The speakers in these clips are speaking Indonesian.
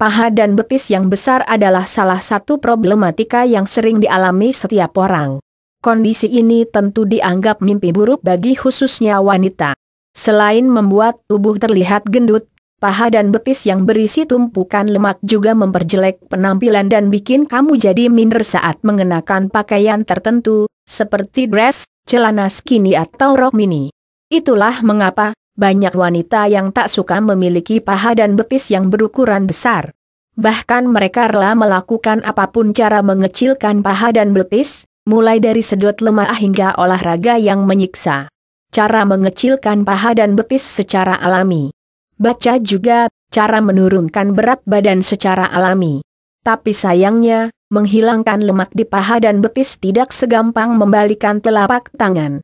paha dan betis yang besar adalah salah satu problematika yang sering dialami setiap orang. Kondisi ini tentu dianggap mimpi buruk bagi khususnya wanita. Selain membuat tubuh terlihat gendut, paha dan betis yang berisi tumpukan lemak juga memperjelek penampilan dan bikin kamu jadi minder saat mengenakan pakaian tertentu, seperti dress, celana skinny atau rok mini. Itulah mengapa, banyak wanita yang tak suka memiliki paha dan betis yang berukuran besar. Bahkan mereka rela melakukan apapun cara mengecilkan paha dan betis, mulai dari sedot lemah hingga olahraga yang menyiksa. Cara mengecilkan paha dan betis secara alami. Baca juga, cara menurunkan berat badan secara alami. Tapi sayangnya, menghilangkan lemak di paha dan betis tidak segampang membalikan telapak tangan.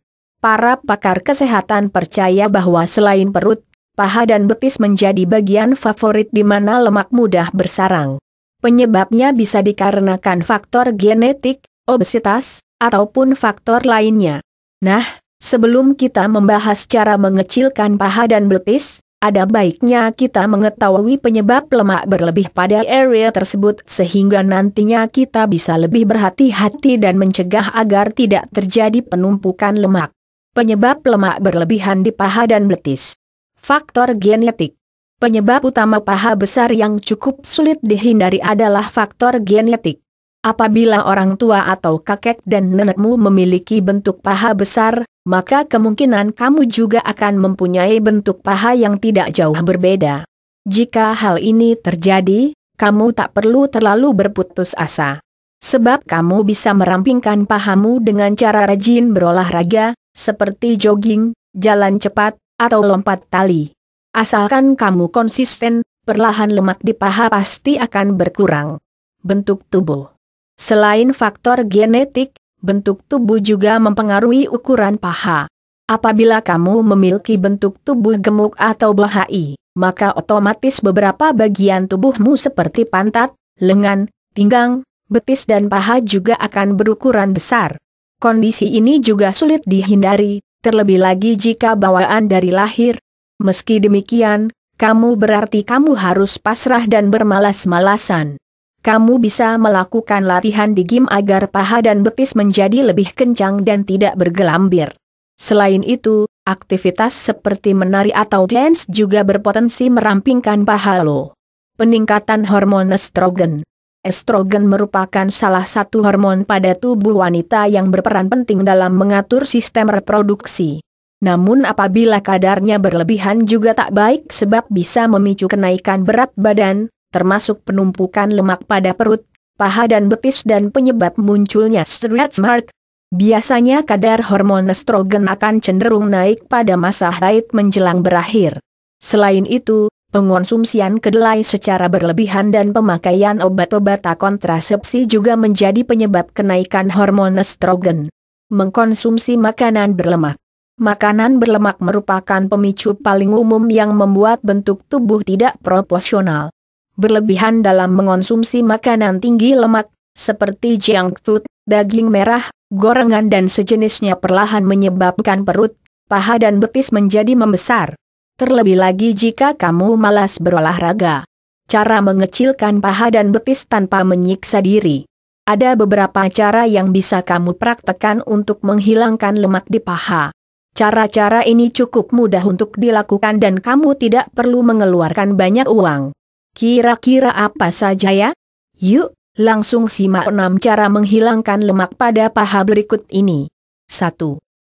Para pakar kesehatan percaya bahwa selain perut, paha dan betis menjadi bagian favorit di mana lemak mudah bersarang. Penyebabnya bisa dikarenakan faktor genetik, obesitas, ataupun faktor lainnya. Nah, sebelum kita membahas cara mengecilkan paha dan betis, ada baiknya kita mengetahui penyebab lemak berlebih pada area tersebut sehingga nantinya kita bisa lebih berhati-hati dan mencegah agar tidak terjadi penumpukan lemak. Penyebab lemak berlebihan di paha dan betis. Faktor genetik. Penyebab utama paha besar yang cukup sulit dihindari adalah faktor genetik. Apabila orang tua atau kakek dan nenekmu memiliki bentuk paha besar, maka kemungkinan kamu juga akan mempunyai bentuk paha yang tidak jauh berbeda. Jika hal ini terjadi, kamu tak perlu terlalu berputus asa. Sebab kamu bisa merampingkan pahamu dengan cara rajin berolahraga, seperti jogging, jalan cepat, atau lompat tali. Asalkan kamu konsisten, perlahan lemak di paha pasti akan berkurang. Bentuk tubuh Selain faktor genetik, bentuk tubuh juga mempengaruhi ukuran paha. Apabila kamu memiliki bentuk tubuh gemuk atau bahai, maka otomatis beberapa bagian tubuhmu seperti pantat, lengan, pinggang, betis dan paha juga akan berukuran besar. Kondisi ini juga sulit dihindari, terlebih lagi jika bawaan dari lahir. Meski demikian, kamu berarti kamu harus pasrah dan bermalas-malasan. Kamu bisa melakukan latihan di gym agar paha dan betis menjadi lebih kencang dan tidak bergelambir. Selain itu, aktivitas seperti menari atau dance juga berpotensi merampingkan paha lo. Peningkatan hormon estrogen Estrogen merupakan salah satu hormon pada tubuh wanita yang berperan penting dalam mengatur sistem reproduksi. Namun apabila kadarnya berlebihan juga tak baik sebab bisa memicu kenaikan berat badan, termasuk penumpukan lemak pada perut, paha dan betis dan penyebab munculnya stretch mark. Biasanya kadar hormon estrogen akan cenderung naik pada masa haid menjelang berakhir. Selain itu, Pengonsumsian kedelai secara berlebihan dan pemakaian obat obat kontrasepsi juga menjadi penyebab kenaikan hormon estrogen. Mengkonsumsi makanan berlemak Makanan berlemak merupakan pemicu paling umum yang membuat bentuk tubuh tidak proporsional. Berlebihan dalam mengonsumsi makanan tinggi lemak, seperti junk food, daging merah, gorengan dan sejenisnya perlahan menyebabkan perut, paha dan betis menjadi membesar. Terlebih lagi jika kamu malas berolahraga. Cara mengecilkan paha dan betis tanpa menyiksa diri. Ada beberapa cara yang bisa kamu praktekkan untuk menghilangkan lemak di paha. Cara-cara ini cukup mudah untuk dilakukan dan kamu tidak perlu mengeluarkan banyak uang. Kira-kira apa saja ya? Yuk, langsung simak 6 cara menghilangkan lemak pada paha berikut ini. 1.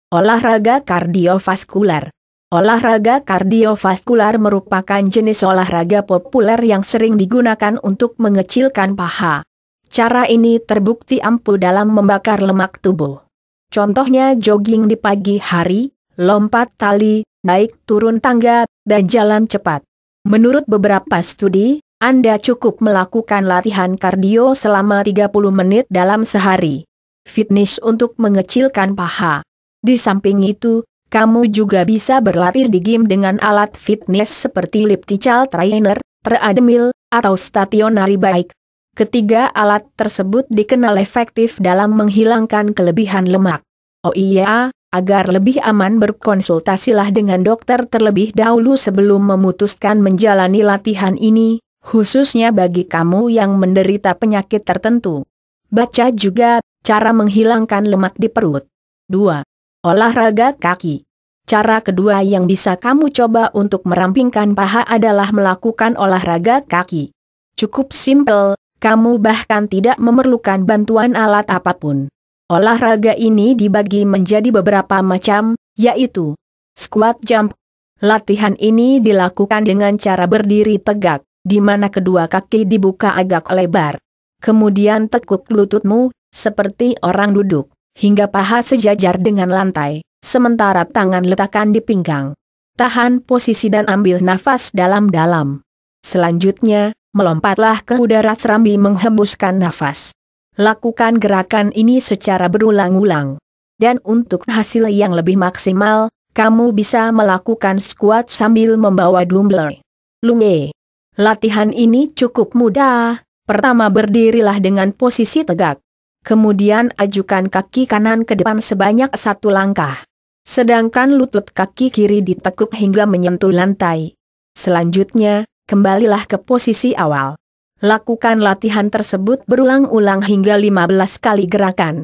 Olahraga kardiovaskular. Olahraga kardiovaskular merupakan jenis olahraga populer yang sering digunakan untuk mengecilkan paha. Cara ini terbukti ampuh dalam membakar lemak tubuh. Contohnya jogging di pagi hari, lompat tali, naik turun tangga, dan jalan cepat. Menurut beberapa studi, Anda cukup melakukan latihan kardio selama 30 menit dalam sehari. Fitness untuk mengecilkan paha. Di samping itu, kamu juga bisa berlatih di game dengan alat fitness seperti elliptical Trainer, Treadmill, atau Stationary Bike. Ketiga alat tersebut dikenal efektif dalam menghilangkan kelebihan lemak. Oh iya, agar lebih aman berkonsultasilah dengan dokter terlebih dahulu sebelum memutuskan menjalani latihan ini, khususnya bagi kamu yang menderita penyakit tertentu. Baca juga cara menghilangkan lemak di perut. 2. Olahraga kaki. Cara kedua yang bisa kamu coba untuk merampingkan paha adalah melakukan olahraga kaki. Cukup simpel, kamu bahkan tidak memerlukan bantuan alat apapun. Olahraga ini dibagi menjadi beberapa macam, yaitu squat jump. Latihan ini dilakukan dengan cara berdiri tegak, di mana kedua kaki dibuka agak lebar. Kemudian tekuk lututmu, seperti orang duduk hingga paha sejajar dengan lantai, sementara tangan letakkan di pinggang. Tahan posisi dan ambil nafas dalam-dalam. Selanjutnya, melompatlah ke udara serambi menghembuskan nafas. Lakukan gerakan ini secara berulang-ulang. Dan untuk hasil yang lebih maksimal, kamu bisa melakukan squat sambil membawa dumbbell. Lunge. Latihan ini cukup mudah. Pertama berdirilah dengan posisi tegak. Kemudian ajukan kaki kanan ke depan sebanyak satu langkah. Sedangkan lutut kaki kiri ditekuk hingga menyentuh lantai. Selanjutnya, kembalilah ke posisi awal. Lakukan latihan tersebut berulang-ulang hingga 15 kali gerakan.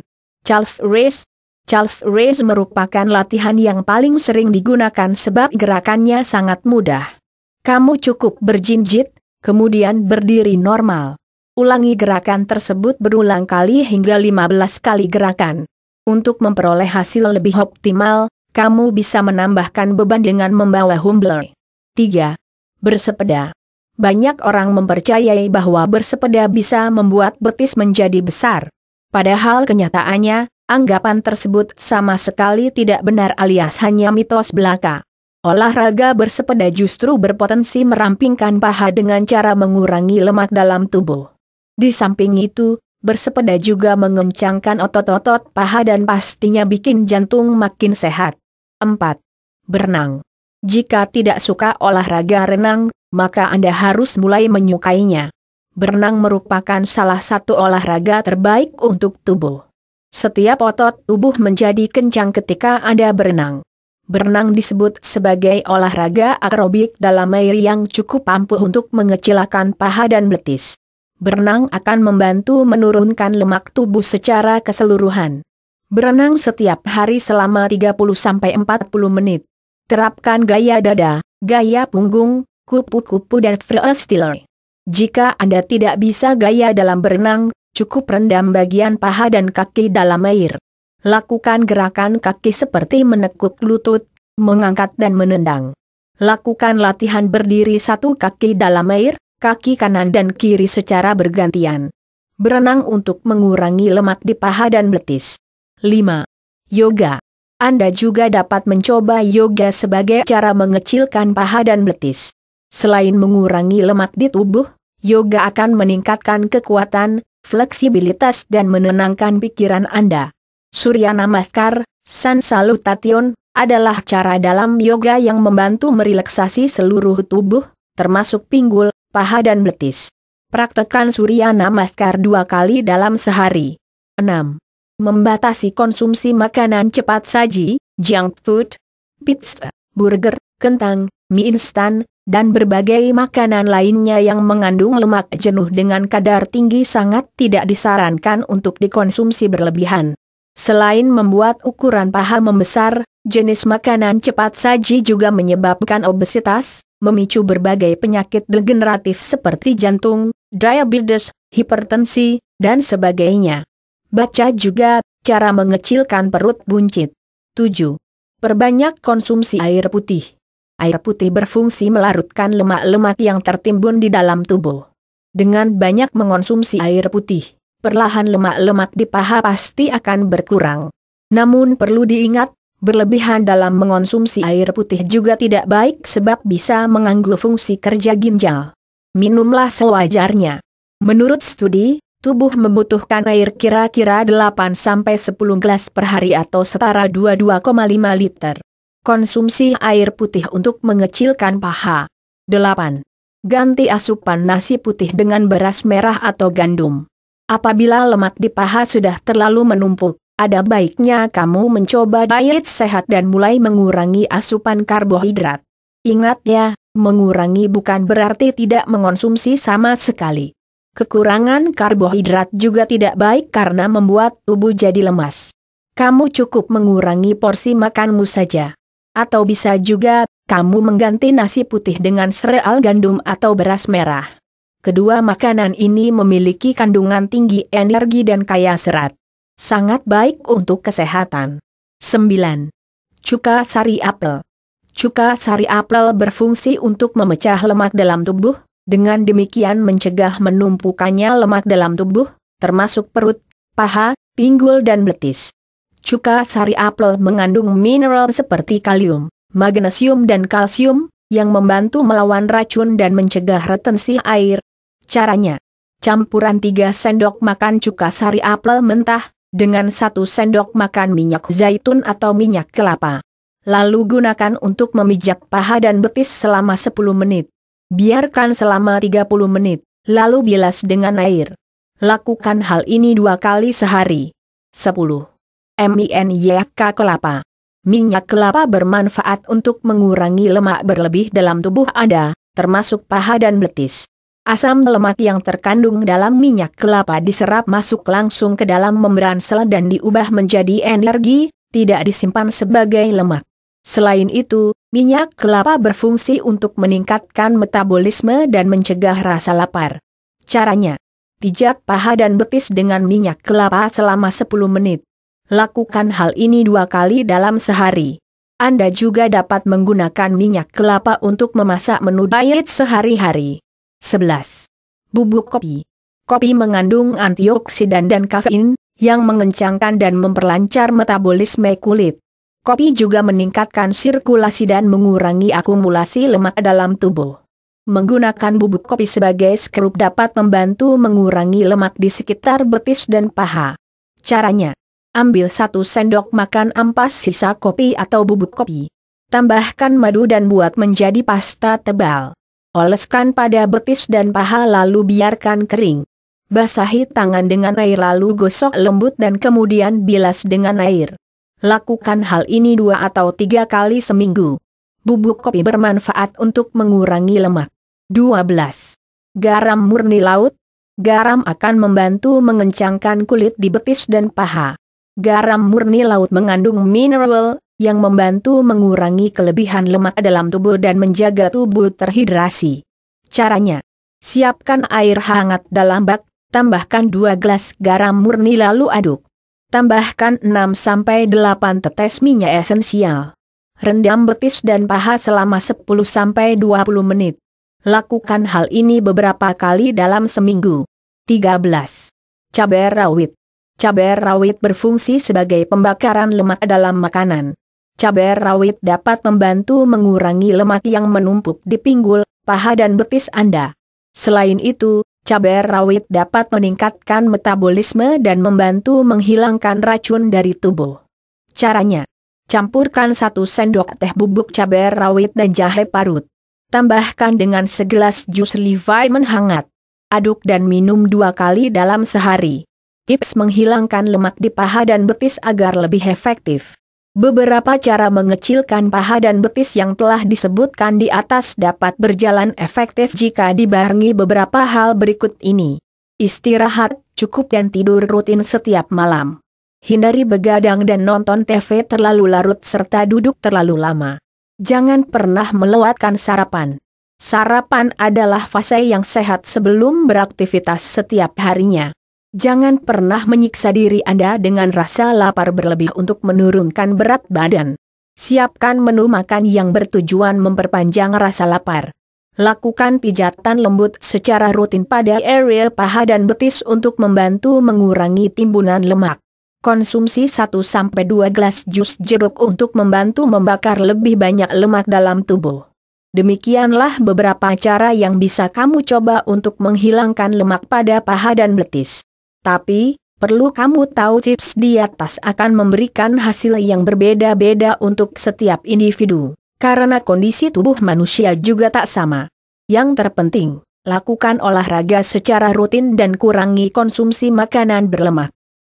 Calf raise Calf raise merupakan latihan yang paling sering digunakan sebab gerakannya sangat mudah. Kamu cukup berjinjit, kemudian berdiri normal. Ulangi gerakan tersebut berulang kali hingga 15 kali gerakan. Untuk memperoleh hasil lebih optimal, kamu bisa menambahkan beban dengan membawa humbler. 3. Bersepeda Banyak orang mempercayai bahwa bersepeda bisa membuat betis menjadi besar. Padahal kenyataannya, anggapan tersebut sama sekali tidak benar alias hanya mitos belaka. Olahraga bersepeda justru berpotensi merampingkan paha dengan cara mengurangi lemak dalam tubuh. Di samping itu, bersepeda juga mengencangkan otot-otot paha dan pastinya bikin jantung makin sehat. 4. Berenang Jika tidak suka olahraga renang, maka Anda harus mulai menyukainya. Berenang merupakan salah satu olahraga terbaik untuk tubuh. Setiap otot tubuh menjadi kencang ketika Anda berenang. Berenang disebut sebagai olahraga aerobik dalam air yang cukup ampuh untuk mengecilkan paha dan betis berenang akan membantu menurunkan lemak tubuh secara keseluruhan. Berenang setiap hari selama 30-40 menit. Terapkan gaya dada, gaya punggung, kupu-kupu dan freestyle. Jika Anda tidak bisa gaya dalam berenang, cukup rendam bagian paha dan kaki dalam air. Lakukan gerakan kaki seperti menekuk lutut, mengangkat dan menendang. Lakukan latihan berdiri satu kaki dalam air, kaki kanan dan kiri secara bergantian. Berenang untuk mengurangi lemak di paha dan betis. 5. Yoga Anda juga dapat mencoba yoga sebagai cara mengecilkan paha dan betis. Selain mengurangi lemak di tubuh, yoga akan meningkatkan kekuatan, fleksibilitas dan menenangkan pikiran Anda. Surya Namaskar, San Salutation, adalah cara dalam yoga yang membantu merelaksasi seluruh tubuh, termasuk pinggul, paha dan betis. Praktekan surya namaskar dua kali dalam sehari. 6. Membatasi konsumsi makanan cepat saji, junk food, pizza, burger, kentang, mie instan, dan berbagai makanan lainnya yang mengandung lemak jenuh dengan kadar tinggi sangat tidak disarankan untuk dikonsumsi berlebihan. Selain membuat ukuran paha membesar, Jenis makanan cepat saji juga menyebabkan obesitas, memicu berbagai penyakit degeneratif seperti jantung, diabetes, hipertensi, dan sebagainya. Baca juga cara mengecilkan perut buncit. 7. Perbanyak konsumsi air putih. Air putih berfungsi melarutkan lemak-lemak yang tertimbun di dalam tubuh. Dengan banyak mengonsumsi air putih, perlahan lemak-lemak di paha pasti akan berkurang. Namun perlu diingat Berlebihan dalam mengonsumsi air putih juga tidak baik sebab bisa mengganggu fungsi kerja ginjal. Minumlah sewajarnya. Menurut studi, tubuh membutuhkan air kira-kira 8-10 gelas per hari atau setara 22,5 liter. Konsumsi air putih untuk mengecilkan paha. 8. Ganti asupan nasi putih dengan beras merah atau gandum. Apabila lemak di paha sudah terlalu menumpuk, ada baiknya kamu mencoba diet sehat dan mulai mengurangi asupan karbohidrat. Ingat ya, mengurangi bukan berarti tidak mengonsumsi sama sekali. Kekurangan karbohidrat juga tidak baik karena membuat tubuh jadi lemas. Kamu cukup mengurangi porsi makanmu saja. Atau bisa juga, kamu mengganti nasi putih dengan sereal gandum atau beras merah. Kedua makanan ini memiliki kandungan tinggi energi dan kaya serat. Sangat baik untuk kesehatan. 9. Cuka sari apel. Cuka sari apel berfungsi untuk memecah lemak dalam tubuh, dengan demikian mencegah menumpukannya lemak dalam tubuh, termasuk perut, paha, pinggul dan betis. Cuka sari apel mengandung mineral seperti kalium, magnesium dan kalsium, yang membantu melawan racun dan mencegah retensi air. Caranya Campuran 3 sendok makan cuka sari apel mentah, dengan satu sendok makan minyak zaitun atau minyak kelapa. Lalu gunakan untuk memijat paha dan betis selama 10 menit. Biarkan selama 30 menit, lalu bilas dengan air. Lakukan hal ini dua kali sehari. 10. MINYK kelapa. Minyak kelapa bermanfaat untuk mengurangi lemak berlebih dalam tubuh Anda, termasuk paha dan betis. Asam lemak yang terkandung dalam minyak kelapa diserap masuk langsung ke dalam membran sel dan diubah menjadi energi, tidak disimpan sebagai lemak. Selain itu, minyak kelapa berfungsi untuk meningkatkan metabolisme dan mencegah rasa lapar. Caranya, pijat paha dan betis dengan minyak kelapa selama 10 menit. Lakukan hal ini dua kali dalam sehari. Anda juga dapat menggunakan minyak kelapa untuk memasak menu diet sehari-hari. 11. Bubuk kopi. Kopi mengandung antioksidan dan kafein, yang mengencangkan dan memperlancar metabolisme kulit. Kopi juga meningkatkan sirkulasi dan mengurangi akumulasi lemak dalam tubuh. Menggunakan bubuk kopi sebagai skrup dapat membantu mengurangi lemak di sekitar betis dan paha. Caranya, ambil satu sendok makan ampas sisa kopi atau bubuk kopi. Tambahkan madu dan buat menjadi pasta tebal. Oleskan pada betis dan paha lalu biarkan kering. Basahi tangan dengan air lalu gosok lembut dan kemudian bilas dengan air. Lakukan hal ini dua atau tiga kali seminggu. Bubuk kopi bermanfaat untuk mengurangi lemak. 12. Garam murni laut. Garam akan membantu mengencangkan kulit di betis dan paha. Garam murni laut mengandung mineral, yang membantu mengurangi kelebihan lemak dalam tubuh dan menjaga tubuh terhidrasi. Caranya, siapkan air hangat dalam bak, tambahkan 2 gelas garam murni lalu aduk. Tambahkan 6-8 tetes minyak esensial. Rendam betis dan paha selama 10-20 menit. Lakukan hal ini beberapa kali dalam seminggu. 13. Cabai rawit Cabai rawit berfungsi sebagai pembakaran lemak dalam makanan cabai rawit dapat membantu mengurangi lemak yang menumpuk di pinggul, paha dan betis Anda. Selain itu, cabai rawit dapat meningkatkan metabolisme dan membantu menghilangkan racun dari tubuh. Caranya Campurkan satu sendok teh bubuk cabai rawit dan jahe parut. Tambahkan dengan segelas jus Levi hangat. Aduk dan minum dua kali dalam sehari. Tips menghilangkan lemak di paha dan betis agar lebih efektif. Beberapa cara mengecilkan paha dan betis yang telah disebutkan di atas dapat berjalan efektif jika dibarengi beberapa hal berikut ini. Istirahat, cukup dan tidur rutin setiap malam. Hindari begadang dan nonton TV terlalu larut serta duduk terlalu lama. Jangan pernah melewatkan sarapan. Sarapan adalah fase yang sehat sebelum beraktivitas setiap harinya. Jangan pernah menyiksa diri Anda dengan rasa lapar berlebih untuk menurunkan berat badan. Siapkan menu makan yang bertujuan memperpanjang rasa lapar. Lakukan pijatan lembut secara rutin pada area paha dan betis untuk membantu mengurangi timbunan lemak. Konsumsi 1-2 gelas jus jeruk untuk membantu membakar lebih banyak lemak dalam tubuh. Demikianlah beberapa cara yang bisa kamu coba untuk menghilangkan lemak pada paha dan betis. Tapi, perlu kamu tahu chips di atas akan memberikan hasil yang berbeda-beda untuk setiap individu, karena kondisi tubuh manusia juga tak sama. Yang terpenting, lakukan olahraga secara rutin dan kurangi konsumsi makanan berlemak.